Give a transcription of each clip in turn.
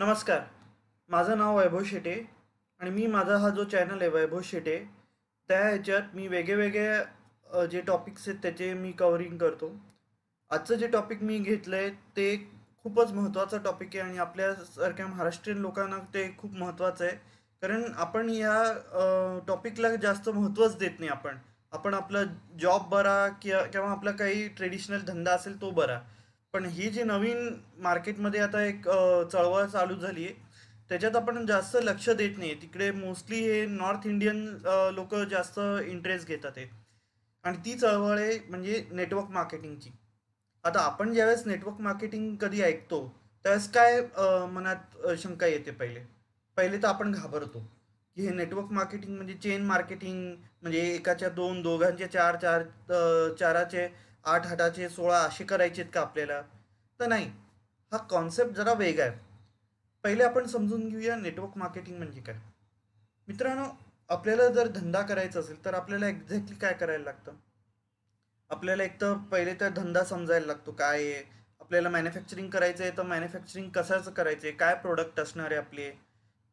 नमस्कार माझं नाव वैभव शेटे आणि मी माझा हा जो चॅनल आहे वैभव शेटे त्या ह्याच्यात मी वेगळेवेगळे जे टॉपिक्स आहेत त्याचे मी कवरिंग करतो आजचं जे टॉपिक मी घेतलं आहे ते खूपच महत्त्वाचं टॉपिक आहे आणि आपल्यासारख्या महाराष्ट्रीयन लोकांना ते खूप महत्त्वाचं आहे कारण आपण या टॉपिकला जास्त महत्त्वच देत नाही आपण आपण आपला जॉब बरा किंवा किंवा आपला काही ट्रेडिशनल धंदा असेल तो बरा पण ही जी नवीन मार्केटमध्ये आता एक चळवळ चालू झाली आहे त्याच्यात आपण जास्त लक्ष देत नाही तिकडे मोस्टली हे नॉर्थ इंडियन लोक जास्त इंटरेस्ट घेतात आहे आणि ती चळवळ आहे म्हणजे नेटवर्क मार्केटिंगची आता आपण ज्यावेळेस नेटवर्क मार्केटिंग कधी ऐकतो त्यावेळेस काय मनात शंका येते पहिले पहिले तर आपण घाबरतो की हे नेटवर्क मार्केटिंग म्हणजे चेन मार्केटिंग म्हणजे एकाच्या दोन दोघांचे चार चार चाराचे आठ हाताचे सोळा असे करायचे आहेत का आपल्याला तर नाही हा कॉन्सेप्ट जरा वेग आहे पहिले आपण समजून घेऊया नेटवर्क मार्केटिंग म्हणजे काय मित्रांनो आपल्याला जर धंदा करायचा असेल तर आपल्याला एक्झॅक्टली काय करायला लागतं आपल्याला एक तर पहिले तर धंदा समजायला लागतो काय आहे आपल्याला मॅन्युफॅक्चरिंग करायचं आहे तर मॅन्युफॅक्चरिंग कशाचं करायचं आहे काय प्रोडक्ट असणार आहे आपले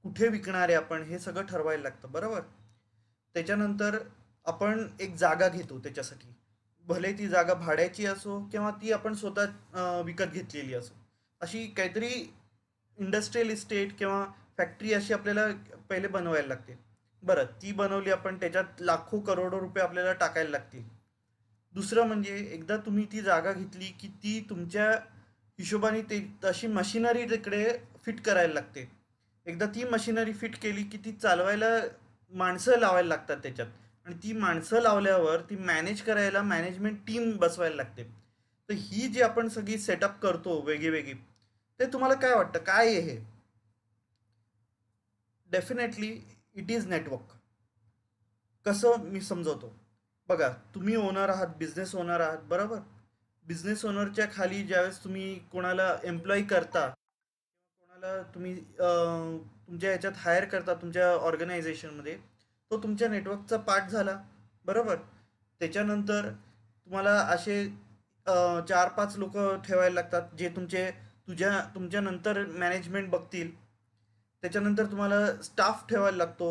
कुठे विकणारे आपण हे सगळं ठरवायला लागतं बरोबर त्याच्यानंतर आपण एक जागा घेतो त्याच्यासाठी भले ती जागा भाड्याची असो किंवा ती आपण स्वतः विकत घेतलेली असो अशी काहीतरी इंडस्ट्रियल इस्टेट किंवा फॅक्टरी अशी आपल्याला पहिले बनवायला लागते बरं ती बनवली आपण त्याच्यात लाखो करोडो रुपये आपल्याला टाकायला लागतील दुसरं म्हणजे एकदा तुम्ही ती जागा घेतली की ती तुमच्या हिशोबाने ते तशी मशिनरी तिकडे फिट करायला लागते एकदा ती मशिनरी फिट केली की ती चालवायला माणसं लावायला लागतात त्याच्यात आणि ती माणसं लावल्यावर ती मॅनेज करायला मॅनेजमेंट टीम बसवायला लागते तर ही जी आपण सगळी सेटअप करतो वेगळी वेगळी ते तुम्हाला काय वाटतं काय आहे हे डेफिनेटली इट इज नेटवर्क कसं मी समजवतो बघा तुम्ही ओनर आहात बिझनेस ओनर आहात बरोबर बिझनेस ओनरच्या खाली ज्यावेळेस तुम्ही कोणाला एम्प्लॉय करता कोणाला तुम्ही तुमच्या ह्याच्यात हायर करता तुमच्या ऑर्गनायझेशनमध्ये तो तुमच्या नेटवर्कचा पार्ट झाला बरोबर त्याच्यानंतर तुम्हाला असे चार पाच लोक ठेवायला लागतात जे तुमचे तुझ्या तुमच्यानंतर मॅनेजमेंट बघतील त्याच्यानंतर तुम्हाला स्टाफ ठेवायला लागतो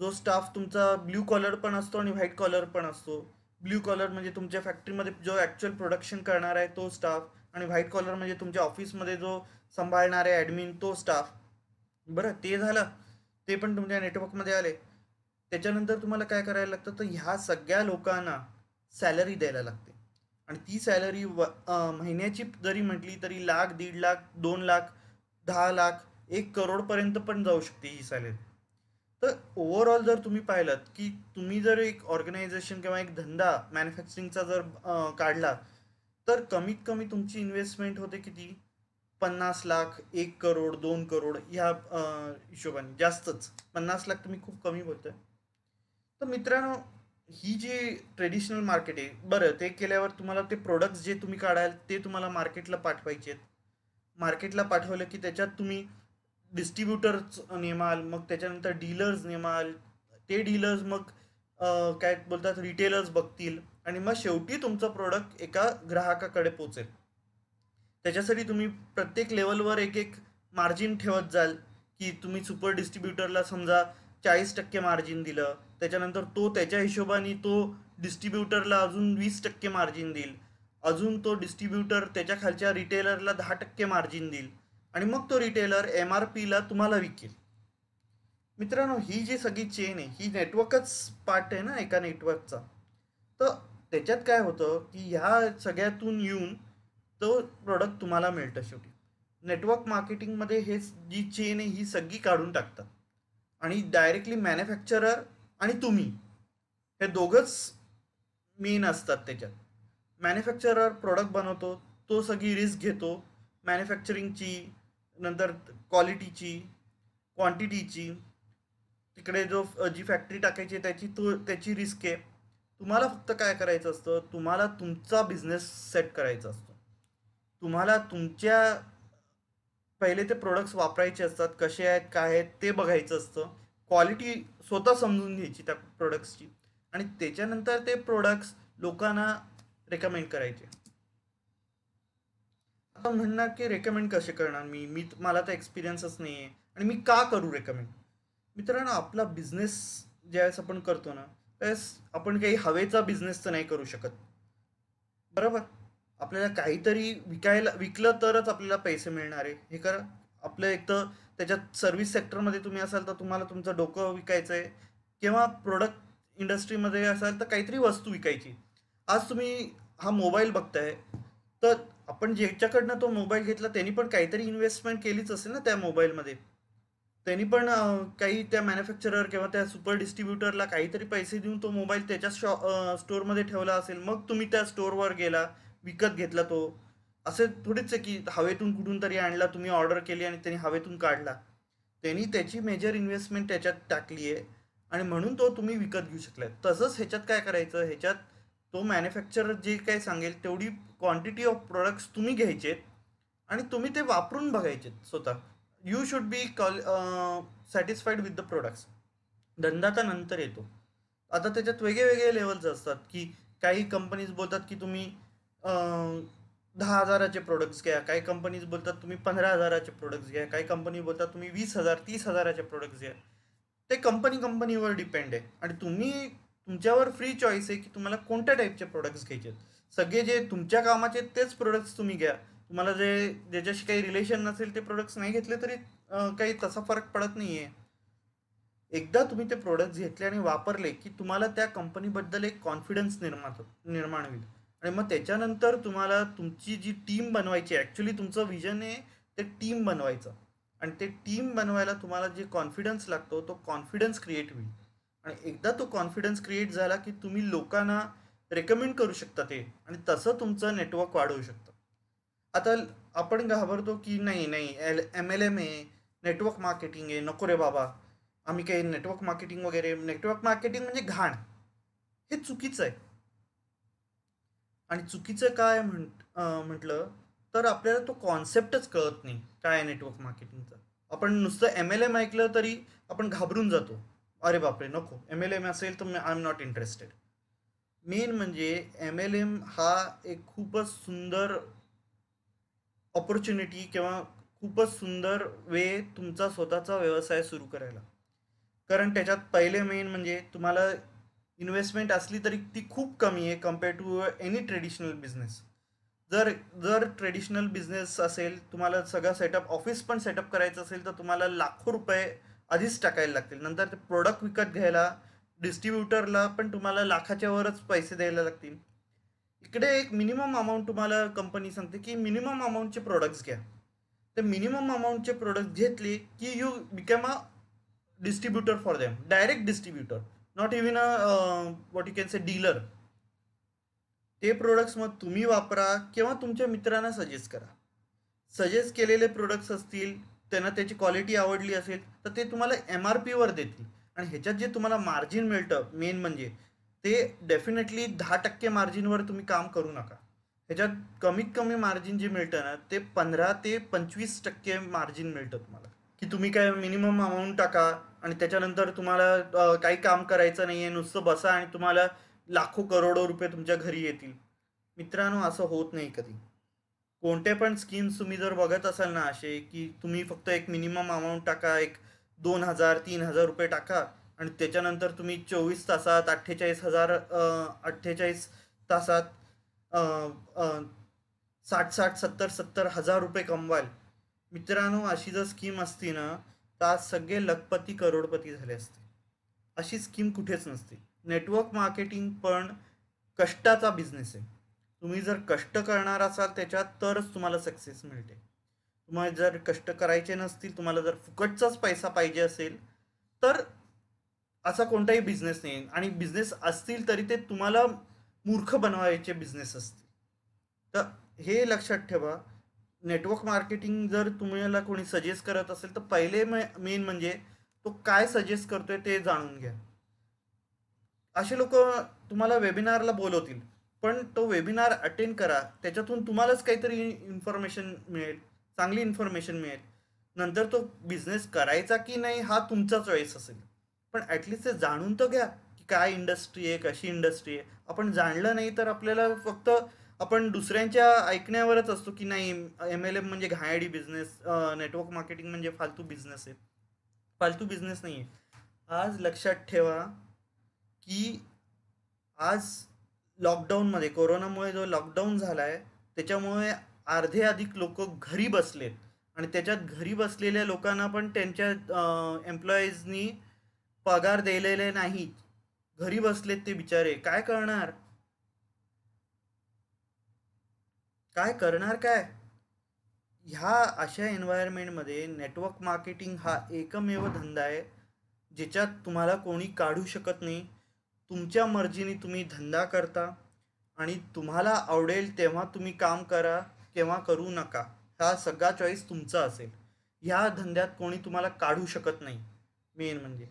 जो स्टाफ तुमचा ब्ल्यू कॉलर पण असतो आणि व्हाईट कॉलर पण असतो ब्ल्यू कॉलर म्हणजे तुमच्या फॅक्टरीमध्ये जो ॲक्च्युअल प्रोडक्शन करणार आहे तो स्टाफ आणि व्हाईट कॉलर म्हणजे तुमच्या ऑफिसमध्ये जो सांभाळणार आहे ॲडमिन तो स्टाफ बरं ते झालं ते पण तुमच्या नेटवर्कमध्ये आले त्याच्यानंतर तुम्हाला काय करायला लागतं तर ह्या सगळ्या लोकांना सॅलरी द्यायला लागते आणि ती सॅलरी व महिन्याची जरी म्हटली तरी लाख दीड लाख दोन लाख दहा लाख एक करोडपर्यंत पण जाऊ शकते ही सॅलरी तर ओव्हरऑल जर तुम्ही पाहिलात की तुम्ही जर एक ऑर्गनायझेशन किंवा एक धंदा मॅन्युफॅक्चरिंगचा जर काढला तर कमीत कमी तुमची इन्व्हेस्टमेंट होते किती पन्नास लाख एक करोड दोन करोड ह्या हिशोबाने जास्तच पन्नास लाख तुम्ही खूप कमी बोलताय तर मित्रांनो ही जी ट्रेडिशनल मार्केट आहे बरं ते केल्यावर तुम्हाला ते प्रोडक्ट्स जे तुम्ही काढाल ते तुम्हाला मार्केटला पाठवायचे आहेत मार्केटला पाठवलं की त्याच्यात तुम्ही डिस्ट्रीब्युटर्स नेमाल मग त्याच्यानंतर डीलर्स नेमाल ते डीलर्स मग काय बोलतात रिटेलर्स बघतील आणि मग शेवटी तुमचं प्रोडक्ट एका ग्राहकाकडे पोचेल त्याच्यासाठी तुम्ही प्रत्येक लेवलवर एक एक मार्जिन ठेवत जाल की तुम्ही सुपर डिस्ट्रीब्युटरला समजा चाळीस टक्के मार्जिन दिलं त्याच्यानंतर तो त्याच्या हिशोबाने तो डिस्ट्रीब्युटरला अजून वीस टक्के मार्जिन देईल अजून तो डिस्ट्रीब्युटर त्याच्या खालच्या रिटेलरला दहा टक्के मार्जिन देईल आणि मग तो रिटेलर एम आर पीला तुम्हाला विकेल मित्रांनो ही जी सगळी चेन आहे ही नेटवर्कच पार्ट आहे ना एका नेटवर्कचा तर त्याच्यात काय होतं की ह्या सगळ्यातून येऊन तो प्रोडक्ट तुम्हाला मिळतं शेवटी नेटवर्क मार्केटिंगमध्ये हे जी चेन आहे ही सगळी काढून टाकतात आणि डायरेक्टली मॅन्युफॅक्चरर आणि तुम्ही हे दोघंच मेन असतात त्याच्यात मॅन्युफॅक्चरर प्रॉडक्ट बनवतो तो सगळी रिस्क घेतो मॅन्युफॅक्चरिंगची नंतर क्वालिटीची क्वांटिटीची तिकडे जो जी फॅक्टरी टाकायची त्याची तो त्याची रिस्क आहे तुम्हाला फक्त काय करायचं असतं तुम्हाला तुमचा बिझनेस सेट करायचा असतो तुम्हाला तुमच्या पहिले ते प्रोडक्ट्स वापरायचे असतात कसे आहेत काय आहेत ते बघायचं असतं क्वालिटी स्वतः समजून घ्यायची त्या प्रोडक्ट्सची आणि त्याच्यानंतर ते प्रोडक्ट्स लोकांना रेकमेंड करायचे आता म्हणणार की रेकमेंड कसे करणार मी मी मला तर एक्सपिरियन्सच नाही आहे आणि मी का करू रेकमेंड मित्रांनो आपला बिझनेस ज्यावेळेस आपण करतो ना त्यावेळेस आपण काही हवेचा बिझनेस तर नाही करू शकत बरोबर आपल्याला काहीतरी विकायला विकलं तरच आपल्याला पैसे मिळणार आहे हे करा आपलं एक तर त्याच्यात सर्व्हिस सेक्टरमध्ये तुम्ही असाल तर तुम्हाला तुमचं डोकं विकायचं आहे किंवा प्रोडक्ट इंडस्ट्रीमध्ये असाल तर काहीतरी वस्तू विकायची आज तुम्ही हा मोबाईल बघताय तर आपण ज्याच्याकडनं तो मोबाईल घेतला त्यांनी पण काहीतरी इन्व्हेस्टमेंट केलीच असेल ना त्या मोबाईलमध्ये त्यांनी पण काही त्या मॅन्युफॅक्चरर किंवा त्या सुपर डिस्ट्रीब्युटरला काहीतरी पैसे देऊन तो मोबाईल त्याच्या शॉ स्टोअरमध्ये ठेवला असेल मग तुम्ही त्या स्टोअरवर गेला विकत घेतला तो असे थोडीच आहे की हवेतून कुठून तरी आणला तुम्ही ऑर्डर केली आणि त्यांनी हवेतून काढला त्यांनी त्याची मेजर इन्व्हेस्टमेंट त्याच्यात टाकली आहे आणि म्हणून तो तुम्ही विकत घेऊ शकलाय तसंच ह्याच्यात काय करायचं ह्याच्यात तो मॅन्युफॅक्चरर जे काय सांगेल तेवढी क्वांटिटी ऑफ प्रोडक्ट्स तुम्ही घ्यायचेत आणि तुम्ही ते वापरून बघायचे स्वतः you should be call satisfied with the products धंदा तर नंतर येतो आता त्याच्यात वेगळे वेगळे लेवल्स असतात की काही कंपनीज बोलतात की तुम्ही दहा हजाराचे प्रोडक्ट्स घ्या काही कंपनीज बोलतात तुम्ही पंधरा हजाराचे प्रोडक्ट्स घ्या काही कंपनी बोलतात तुम्ही वीस हजार तीस हजाराचे प्रोडक्ट्स घ्या ते कंपनी कंपनीवर डिपेंड आहे आणि तुम्ही तुमच्यावर फ्री चॉईस आहे की तुम्हाला कोणत्या टाईपचे प्रोडक्ट्स घ्यायचे आहेत सगळे जे तुमच्या कामाचे तेच प्रोडक्ट्स तुम्ही घ्या तुम्हाला जे ज्याच्याशी काही रिलेशन नसेल ते प्रोडक्ट्स नाही घेतले तरी काही तसा फरक पडत नाही आहे एकदा तुम्ही ते प्रोडक्ट्स घेतले आणि वापरले की तुम्हाला त्या कंपनीबद्दल एक कॉन्फिडन्स निर्माण निर्माण होईल आणि मग त्याच्यानंतर तुम्हाला तुमची जी टीम बनवायची ॲक्च्युली तुमचं व्हिजन आहे ते टीम बनवायचं आणि ते टीम बनवायला तुम्हाला जे कॉन्फिडन्स लागतो तो कॉन्फिडन्स क्रिएट होईल आणि एकदा तो कॉन्फिडन्स क्रिएट झाला की तुम्ही लोकांना रेकमेंड करू शकता ते आणि तसं तुमचं नेटवर्क वाढवू शकतं आता आपण घाबरतो की नाही नाही एल एम एल एम आहे नेटवर्क मार्केटिंग आहे नको रे बाबा आम्ही काही नेटवर्क मार्केटिंग वगैरे नेटवर्क मार्केटिंग म्हणजे घाण हे चुकीचं आहे आणि चुकीचं काय म्हण म्हटलं तर आपल्याला तो कॉन्सेप्टच कळत नाही काय नेटवर्क मार्केटिंगचं आपण नुसतं एम एल एम ऐकलं तरी आपण घाबरून जातो अरे बापरे नको एम एल एम असेल तर I M not interested main म्हणजे एम एल एम हा एक खूपच सुंदर ऑपॉर्च्युनिटी किंवा खूपच सुंदर वे तुमचा स्वतःचा व्यवसाय सुरू करायला कारण त्याच्यात पहिले मेन म्हणजे तुम्हाला इन्व्हेस्टमेंट असली तरी ती खूप कमी आहे compare to any traditional business जर जर ट्रेडिशनल बिझनेस असेल तुम्हाला सगळा सेटअप ऑफिस पण सेटअप करायचं असेल तर तुम्हाला लाखो रुपये आधीच टाकायला लागतील नंतर ते प्रोडक्ट विकत घ्यायला डिस्ट्रीब्युटरला पण तुम्हाला लाखाच्या वरच पैसे द्यायला लागतील इकडे एक मिनिमम अमाऊंट तुम्हाला कंपनी सांगते की मिनिमम अमाऊंटचे प्रोडक्ट्स घ्या तर मिनिमम अमाऊंटचे प्रोडक्ट घेतले की you became a distributor for them direct distributor not even a what you can say dealer ते प्रोडक्ट्स मग तुम्ही वापरा किंवा तुमच्या मित्रांना सजेस्ट करा सजेस्ट केलेले प्रोडक्ट्स असतील त्यांना त्याची क्वालिटी आवडली असेल तर ते तुम्हाला एम आर पीवर देतील आणि ह्याच्यात जे तुम्हाला मार्जिन मिळतं मेन म्हणजे ते डेफिनेटली दहा टक्के मार्जिनवर तुम्ही काम करू नका ह्याच्यात कमीत कमी मार्जिन जे मिळतं ना ते पंधरा ते पंचवीस टक्के मार्जिन मिळतं तुम्हाला की तुम्ही काय मिनिमम अमाऊंट टाका आणि त्याच्यानंतर तुम्हाला काही काम करायचं नाही आहे नुसतं बसा आणि तुम्हाला लाखो करोडो रुपये तुमच्या घरी येतील मित्रांनो असं होत नाही कधी कोणते पण स्कीम्स तुम्ही जर बघत असाल ना असे की तुम्ही फक्त एक मिनिमम अमाऊंट टाका एक दोन हजार तीन हजार रुपये टाका आणि त्याच्यानंतर तुम्ही चोवीस तासात अठ्ठेचाळीस हजार अठ्ठेचाळीस तासात साठ साठ सत्तर सत्तर हजार रुपये कमवाल मित्रांनो अशी जर स्कीम असती ना तर आज सगळे लखपती करोडपती झाले असते अशी स्कीम कुठेच नसते नेटवर्क मार्केटिंग पण कष्टाचा बिझनेस आहे तुम्ही जर कष्ट करणार असाल त्याच्यात तरच तुम्हाला सक्सेस मिळते तुम्हाला जर कष्ट करायचे नसतील तुम्हाला जर फुकटचाच पैसा पाहिजे असेल तर असा कोणताही बिझनेस नाही आणि बिझनेस असतील तरी ते तुम्हाला मूर्ख बनवायचे बिझनेस असतील तर हे लक्षात ठेवा नेटवर्क मार्केटिंग जर तुम्हाला कोणी सजेस्ट करत असेल तर पहिले मेन म्हणजे तो काय सजेस्ट करतोय ते जाणून घ्या असे लोक तुम्हाला वेबिनारला बोलवतील पण तो वेबिनार अटेंड करा त्याच्यातून तुम्हालाच काहीतरी इन्फॉर्मेशन मिळेल चांगली इन्फॉर्मेशन मिळेल नंतर तो बिझनेस करायचा की नाही हा तुमचा चॉईस असेल पण ॲटलिस्ट ते जाणून तर घ्या की काय इंडस्ट्री आहे कशी इंडस्ट्री आहे आपण जाणलं नाही तर आपल्याला फक्त आपण दुसऱ्यांच्या ऐकण्यावरच असतो की नाही एम एल एम म्हणजे घायडी बिझनेस नेटवर्क मार्केटिंग म्हणजे फालतू बिझनेस आहे फालतू बिझनेस नाही आहे आज लक्षात ठेवा की आज लॉकडाऊनमध्ये कोरोनामुळे जो लॉकडाऊन झाला आहे त्याच्यामुळे अर्धे अधिक लोक घरी बसलेत आणि त्याच्यात घरी बसलेल्या लोकांना पण त्यांच्या एम्प्लॉईजनी पगार दिलेले नाहीत घरी बसलेत ते बिचारे काय करणार काय करणार काय ह्या अशा एन्व्हायरमेंटमध्ये नेटवर्क मार्केटिंग हा एकमेव धंदा आहे ज्याच्यात तुम्हाला कोणी काढू शकत नाही तुमच्या मर्जीने तुम्ही धंदा करता आणि तुम्हाला आवडेल तेव्हा तुम्ही काम करा तेव्हा करू नका हा सगळा चॉईस तुमचा असेल ह्या धंद्यात कोणी तुम्हाला काढू शकत नाही मेन म्हणजे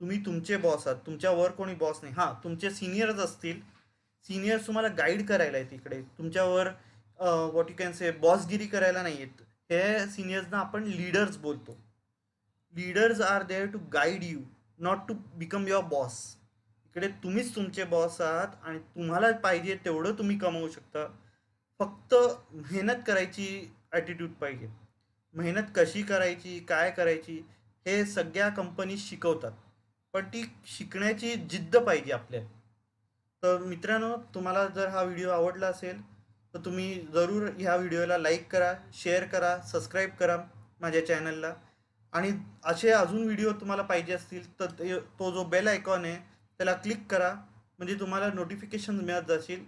तुम्ही तुमचे बॉस आहात तुमच्यावर कोणी बॉस नाही हां तुमचे सिनियर्स असतील सिनियर्स तुम्हाला गाईड करायला आहेत तिकडे तुमच्यावर वॉट यू कॅन से बॉसगिरी करायला नाही येत हे सिनियर्सना आपण लीडर्स बोलतो leaders are there to guide you not to become your boss इकडे तुम्हीच तुमचे बॉस आहात आणि तुम्हाला पाहिजे तेवढं तुम्ही कमवू शकता फक्त मेहनत करायची ॲटिट्यूड पाहिजे मेहनत कशी करायची काय करायची हे सगळ्या कंपनी शिकवतात पण ती शिकण्याची जिद्द पाहिजे आपल्याला तर मित्रांनो तुम्हाला जर हा व्हिडिओ आवडला असेल तर तुम्ही जरूर ह्या व्हिडिओला लाईक करा शेअर करा सबस्क्राईब करा माझ्या चॅनलला आणि असे अजून व्हिडिओ तुम्हाला पाहिजे असतील तर तो जो बेल आयकॉन आहे त्याला क्लिक करा म्हणजे तुम्हाला नोटिफिकेशन मिळत जातील